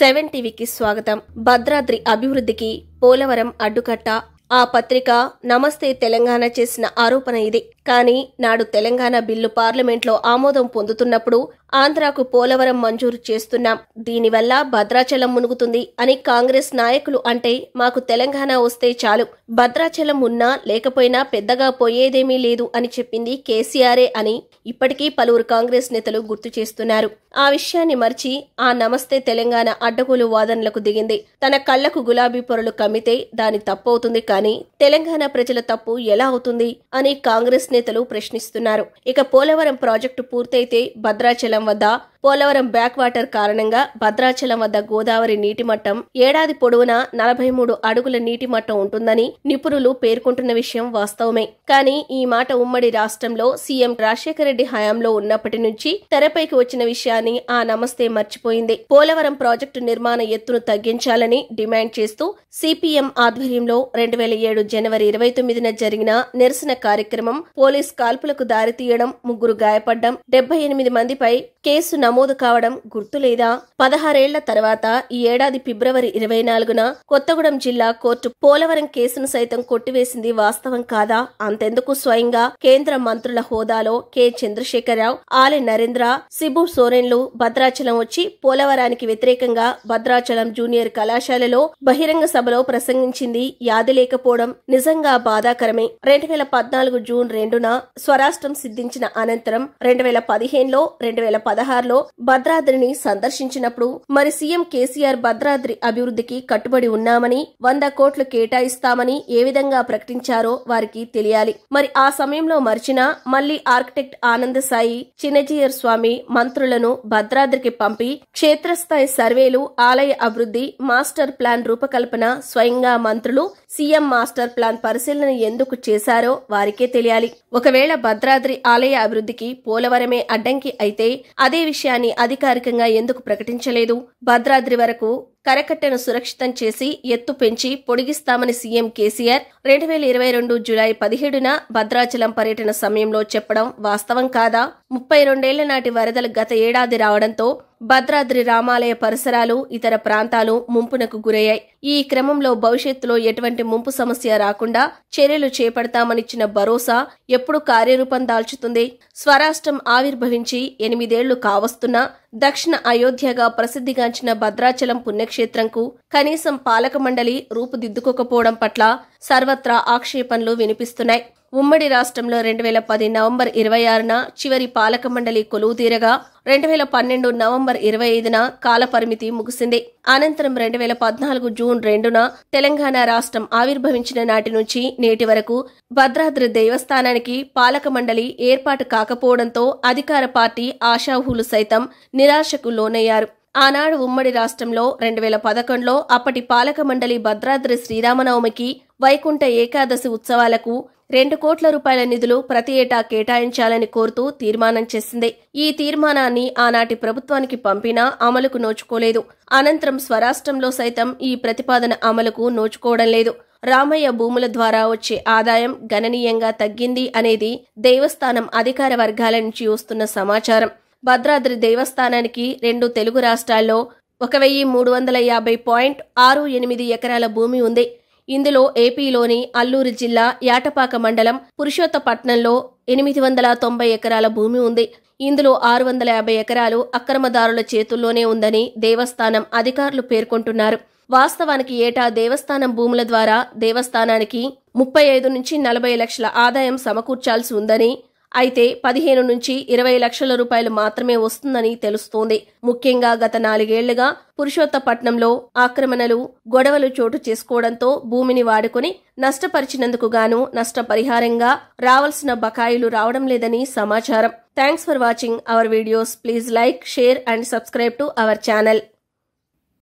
seven టీవీకి స్వాగతం భద్రాద్రి అభివృద్ధికి పోలవరం అడ్డుకట్ట ఆ పత్రిక నమస్తే తెలంగాణ చేసిన ఆరోపణ ఇది కానీ నాడు తెలంగాణ బిల్లు పార్లమెంట్లో ఆమోదం పొందుతున్నప్పుడు ఆంధ్రాకు పోలవరం మంజూరు చేస్తున్నాం దీనివల్ల భద్రాచలం మునుగుతుంది అని కాంగ్రెస్ నాయకులు అంటే మాకు తెలంగాణ వస్తే చాలు భద్రాచలం ఉన్నా లేకపోయినా పెద్దగా పోయేదేమీ లేదు అని చెప్పింది కేసీఆరే అని ఇప్పటికీ పలువురు కాంగ్రెస్ నేతలు గుర్తు చేస్తున్నారు ఆ విషయాన్ని మర్చి ఆ నమస్తే తెలంగాణ అడ్డగోలు వాదనలకు దిగింది తన కళ్లకు గులాబీ పొరలు కమ్మితే దాని తప్పవుతుంది కానీ తెలంగాణ ప్రజల తప్పు ఎలా అవుతుంది అని కాంగ్రెస్ నేతలు ప్రశ్నిస్తున్నారు ఇక పోలవరం ప్రాజెక్టు పూర్తయితే భద్రాచలం వద్ద పోలవరం బ్యాక్ వాటర్ కారణంగా భద్రాచలం వద్ద గోదావరి నీటి మట్టం ఏడాది పొడవునా నలభై మూడు అడుగుల నీటి మట్టం ఉంటుందని నిపుణులు పేర్కొంటున్న విషయం వాస్తవమే కానీ ఈ మాట ఉమ్మడి రాష్ట్రంలో సీఎం రాజశేఖర రెడ్డి హయాంలో ఉన్నప్పటి నుంచి తెరపైకి వచ్చిన విషయాన్ని ఆ నమస్తే మర్చిపోయింది పోలవరం ప్రాజెక్టు నిర్మాణ ఎత్తును తగ్గించాలని డిమాండ్ చేస్తూ సిపిఎం ఆధ్వర్యంలో రెండు వేల ఏడు జనవరి ఇరవై తొమ్మిదిన జరిగిన నిరసన కార్యక్రమం పోలీస్ కాల్పులకు దారితీయడం ముగ్గురు గాయపడ్డం డెబ్బై ఎనిమిది మందిపై కేసు నమోదు కావడం గుర్తులేదా పదహారేళ్ల తర్వాత ఈ ఏడాది ఫిబ్రవరి ఇరవై నాలుగున కొత్తగూడెం జిల్లా కోర్టు పోలవరం కేసును సైతం కొట్టివేసింది వాస్తవం కాదా అంతెందుకు స్వయంగా కేంద్ర మంత్రుల హోదాలో కె చంద్రశేఖరరావు ఆలె నరేంద్ర సిబు సోరెన్లు భద్రాచలం వచ్చి పోలవరానికి వ్యతిరేకంగా భద్రాచలం జూనియర్ కళాశాలలో బహిరంగ సభలో ప్రసంగించింది యాది లేకపోవడం నిజంగా బాధాకరమే రెండు వేల పద్నాలుగు జూన్ రెండున స్వరాష్ట్రం సిద్ధించిన అనంతరం రెండు వేల పదిహేనులో రెండు వేల పదహారులో భద్రాద్రిని సందర్శించినప్పుడు మరి సీఎం కేసీఆర్ భద్రాద్రి అభివృద్ధికి కట్టుబడి ఉన్నామని వంద కోట్లు కేటాయిస్తామని ఏ విధంగా ప్రకటించారో వారికి తెలియాలి మరి ఆ సమయంలో మరిచినా మళ్లీ ఆర్కిటెక్ట్ ఆనంద సాయి చిన్నజీయర్ స్వామి మంత్రులను భద్రాద్రికి పంపి క్షేత్రస్థాయి సర్వేలు ఆలయ అభివృద్ధి మాస్టర్ ప్లాన్ రూపకల్పన స్వయంగా మంత్రులు సీఎం మాస్టర్ ప్లాన్ పరిశీలన ఎందుకు చేశారో వారికే తెలియాలి ఒకవేళ భద్రాద్రి ఆలయ అభివృద్ధికి పోలవరమే అడ్డంకి అయితే అదే విషయం విషయాన్ని అధికారికంగా ఎందుకు ప్రకటించలేదు భద్రాద్రి వరకు కరకట్టెను సురక్షితం చేసి ఎత్తు పెంచి పొడిగిస్తామని సీఎం కేసీఆర్ రెండు వేల ఇరవై రెండు జులై పదిహేడున భద్రాచలం పర్యటన సమయంలో చెప్పడం వాస్తవం కాదా ముప్పై రెండేళ్ల నాటి వరదలు గత ఏడాది రావడంతో భద్రాద్రి రామాలయ పరిసరాలు ఇతర ప్రాంతాలు ముంపునకు గురయ్యాయి ఈ క్రమంలో భవిష్యత్తులో ఎటువంటి ముంపు సమస్య రాకుండా చర్యలు చేపడతామనిచ్చిన భరోసా ఎప్పుడు కార్యరూపం దాల్చుతుంది స్వరాష్ట్రం ఆవిర్భవించి ఎనిమిదేళ్లు కావస్తున్నా దక్షిణ అయోధ్యగా ప్రసిద్ధిగాంచిన భద్రాచలం పుణ్యక్షేత్రంకు కనీసం పాలక మండలి రూపుదిద్దుకోకపోవడం పట్ల సర్వత్రా ఆక్షేపణలు వినిపిస్తున్నాయి ఉమ్మడి రాష్ట్రంలో రెండు వేల పది నవంబర్ ఇరవై ఆరున చివరి పాలక మండలి కొలువు తీరగా రెండు వేల పన్నెండు నవంబర్ ఇరవై ఐదున కాలపరిమితి ముగిసింది అనంతరం రెండు వేల పద్నాలుగు జూన్ రెండున తెలంగాణ రాష్ట్రం ఆవిర్భవించిన నాటి నుంచి నేటి వరకు భద్రాద్రి దేవస్థానానికి పాలక మండలి ఏర్పాటు కాకపోవడంతో అధికార పార్టీ ఆశాహులు సైతం నిరాశకు లోనయ్యారు ఆనాడు ఉమ్మడి రాష్ట్రంలో రెండు వేల పదకొండులో అప్పటి పాలక మండలి భద్రాద్రి శ్రీరామనవమికి వైకుంఠ ఏకాదశి ఉత్సవాలకు రెండు కోట్ల రూపాయల నిధులు ప్రతి ఏటా కేటాయించాలని కోరుతూ తీర్మానం చేసింది ఈ తీర్మానాన్ని ఆనాటి ప్రభుత్వానికి పంపినా అమలుకు నోచుకోలేదు అనంతరం స్వరాష్ట్రంలో సైతం ఈ ప్రతిపాదన అమలుకు నోచుకోవడం లేదు రామయ్య భూముల ద్వారా వచ్చే ఆదాయం గణనీయంగా తగ్గింది అనేది దేవస్థానం అధికార వర్గాల నుంచి వస్తున్న సమాచారం భద్రాద్రి దేవస్థానానికి రెండు తెలుగు రాష్ట్రాల్లో ఒక వెయ్యి మూడు వందల యాభై పాయింట్ ఆరు ఎనిమిది ఎకరాల భూమి ఉంది ఇందులో ఏపీలోని అల్లూరు జిల్లా యాటపాక మండలం పురుషోత్తపట్నంలో ఎనిమిది వందల తొంభై ఎకరాల భూమి ఉంది ఇందులో ఆరు వందల యాభై ఎకరాలు అక్రమదారుల చేతుల్లోనే ఉందని దేవస్థానం అధికారులు పేర్కొంటున్నారు వాస్తవానికి ఏటా దేవస్థానం భూముల ద్వారా దేవస్థానానికి ముప్పై ఐదు నుంచి నలభై లక్షల ఆదాయం సమకూర్చాల్సి ఉందని అయితే పదిహేను నుంచి ఇరవై లక్షల రూపాయలు మాత్రమే వస్తుందని తెలుస్తోంది ముఖ్యంగా గత నాలుగేళ్లుగా పురుషోత్తపట్నంలో ఆక్రమణలు గొడవలు చోటు చేసుకోవడంతో భూమిని వాడుకుని నష్టపరిచినందుకు గాను నష్టపరిహారంగా రావాల్సిన బకాయిలు రావడం లేదని సమాచారం thanks for watching our videos please like share and subscribe to our channel